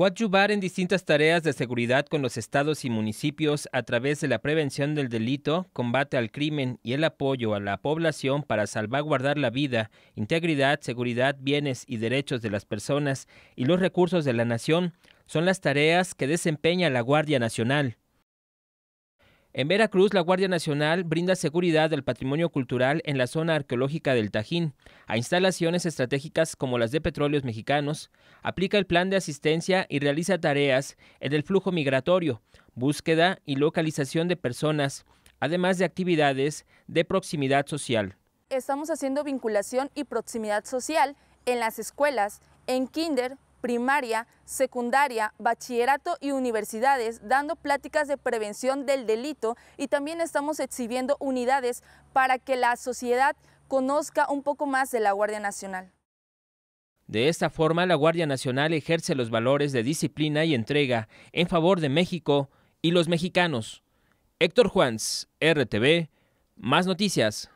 coadyuvar en distintas tareas de seguridad con los estados y municipios a través de la prevención del delito, combate al crimen y el apoyo a la población para salvaguardar la vida, integridad, seguridad, bienes y derechos de las personas y los recursos de la nación son las tareas que desempeña la Guardia Nacional. En Veracruz, la Guardia Nacional brinda seguridad al patrimonio cultural en la zona arqueológica del Tajín, a instalaciones estratégicas como las de petróleos mexicanos, aplica el plan de asistencia y realiza tareas en el flujo migratorio, búsqueda y localización de personas, además de actividades de proximidad social. Estamos haciendo vinculación y proximidad social en las escuelas, en kinder, primaria, secundaria, bachillerato y universidades, dando pláticas de prevención del delito y también estamos exhibiendo unidades para que la sociedad conozca un poco más de la Guardia Nacional. De esta forma, la Guardia Nacional ejerce los valores de disciplina y entrega en favor de México y los mexicanos. Héctor Juans, RTV, más noticias.